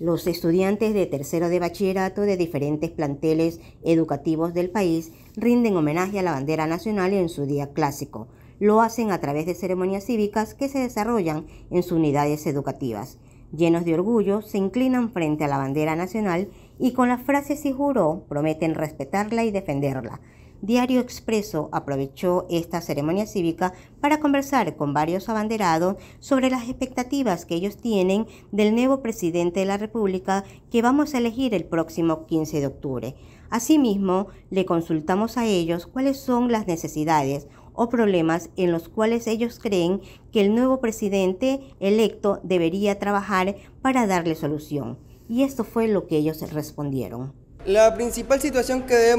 Los estudiantes de tercero de bachillerato de diferentes planteles educativos del país rinden homenaje a la bandera nacional en su día clásico. Lo hacen a través de ceremonias cívicas que se desarrollan en sus unidades educativas. Llenos de orgullo, se inclinan frente a la bandera nacional y con la frases si juró prometen respetarla y defenderla. Diario Expreso aprovechó esta ceremonia cívica para conversar con varios abanderados sobre las expectativas que ellos tienen del nuevo presidente de la República que vamos a elegir el próximo 15 de octubre. Asimismo, le consultamos a ellos cuáles son las necesidades o problemas en los cuales ellos creen que el nuevo presidente electo debería trabajar para darle solución. Y esto fue lo que ellos respondieron. La principal situación que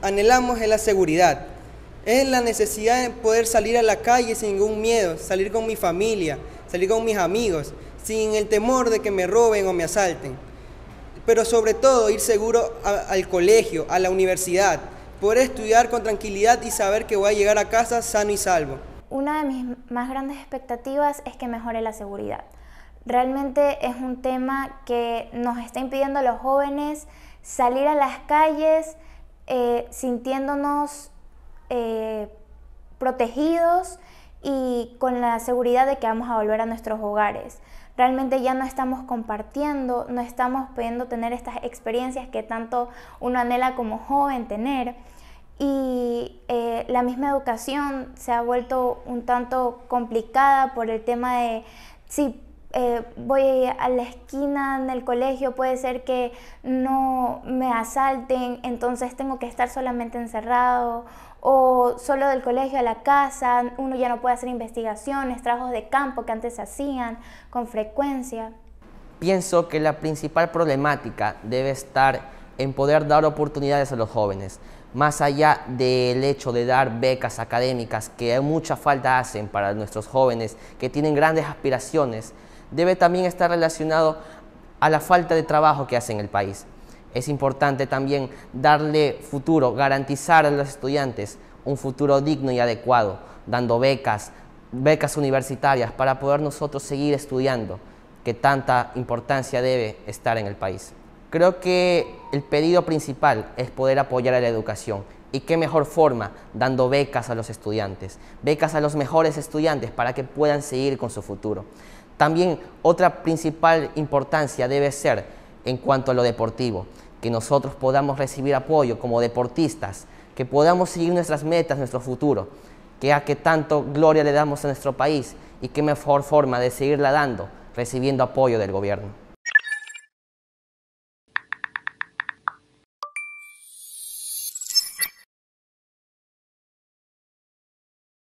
anhelamos es la seguridad. Es la necesidad de poder salir a la calle sin ningún miedo, salir con mi familia, salir con mis amigos, sin el temor de que me roben o me asalten. Pero sobre todo ir seguro al colegio, a la universidad, poder estudiar con tranquilidad y saber que voy a llegar a casa sano y salvo. Una de mis más grandes expectativas es que mejore la seguridad. Realmente es un tema que nos está impidiendo a los jóvenes salir a las calles eh, sintiéndonos eh, protegidos y con la seguridad de que vamos a volver a nuestros hogares. Realmente ya no estamos compartiendo, no estamos pudiendo tener estas experiencias que tanto uno anhela como joven tener. Y eh, la misma educación se ha vuelto un tanto complicada por el tema de si eh, voy a la esquina en el colegio, puede ser que no me asalten, entonces tengo que estar solamente encerrado, o solo del colegio a la casa, uno ya no puede hacer investigaciones, trabajos de campo que antes se hacían con frecuencia. Pienso que la principal problemática debe estar en poder dar oportunidades a los jóvenes, más allá del hecho de dar becas académicas que hay mucha falta hacen para nuestros jóvenes que tienen grandes aspiraciones, debe también estar relacionado a la falta de trabajo que hace en el país. Es importante también darle futuro, garantizar a los estudiantes un futuro digno y adecuado, dando becas, becas universitarias para poder nosotros seguir estudiando, que tanta importancia debe estar en el país. Creo que el pedido principal es poder apoyar a la educación. ¿Y qué mejor forma? Dando becas a los estudiantes, becas a los mejores estudiantes para que puedan seguir con su futuro. También otra principal importancia debe ser en cuanto a lo deportivo, que nosotros podamos recibir apoyo como deportistas, que podamos seguir nuestras metas, nuestro futuro, que a que tanto gloria le damos a nuestro país y qué mejor forma de seguirla dando, recibiendo apoyo del gobierno.